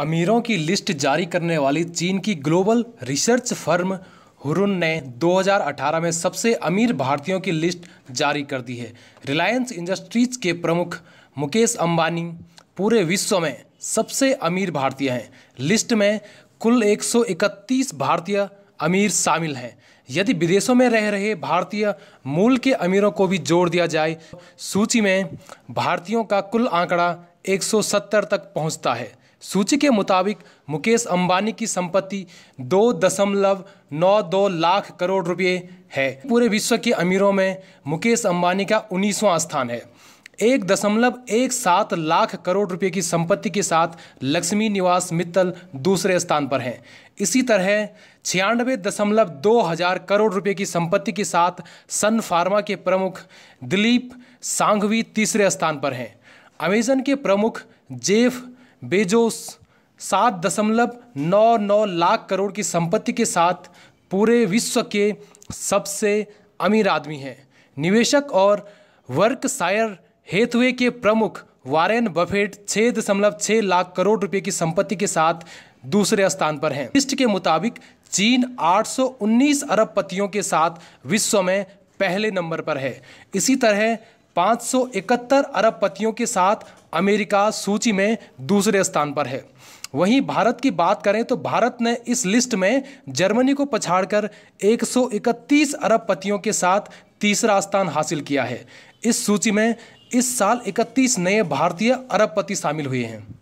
अमीरों की लिस्ट जारी करने वाली चीन की ग्लोबल रिसर्च फर्म हुरुन ने 2018 में सबसे अमीर भारतीयों की लिस्ट जारी कर दी है रिलायंस इंडस्ट्रीज के प्रमुख मुकेश अंबानी पूरे विश्व में सबसे अमीर भारतीय हैं लिस्ट में कुल 131 भारतीय अमीर शामिल हैं यदि विदेशों में रह रहे भारतीय मूल के अमीरों को भी जोड़ दिया जाए सूची में भारतीयों का कुल आंकड़ा एक तक पहुँचता है सूची के मुताबिक मुकेश अंबानी की संपत्ति दो दशमलव नौ दो लाख करोड़ रुपए है पूरे विश्व के अमीरों में मुकेश अंबानी का उन्नीसवां स्थान है एक दशमलव एक सात लाख करोड़ रुपए की संपत्ति के साथ लक्ष्मी निवास मित्तल दूसरे स्थान पर हैं इसी तरह छियानवे दशमलव दो हजार करोड़ रुपए की संपत्ति के साथ सन फार्मा के प्रमुख दिलीप सांघवी तीसरे स्थान पर हैं अमेजन के प्रमुख जेफ बेजोस सात दशमलव नौ नौ लाख करोड़ की संपत्ति के साथ पूरे विश्व के सबसे अमीर आदमी हैं निवेशक और वर्कशायर हेथवे के प्रमुख वारेन बफेट छः दशमलव छः लाख करोड़ रुपए की संपत्ति के साथ दूसरे स्थान पर हैं लिस्ट के मुताबिक चीन 819 अरब पतियों के साथ विश्व में पहले नंबर पर है इसी तरह 571 अरब पतियों के साथ अमेरिका सूची में दूसरे स्थान पर है वहीं भारत की बात करें तो भारत ने इस लिस्ट में जर्मनी को पछाड़कर 131 अरब पतियों के साथ तीसरा स्थान हासिल किया है इस सूची में इस साल 31 नए भारतीय अरबपति शामिल हुए हैं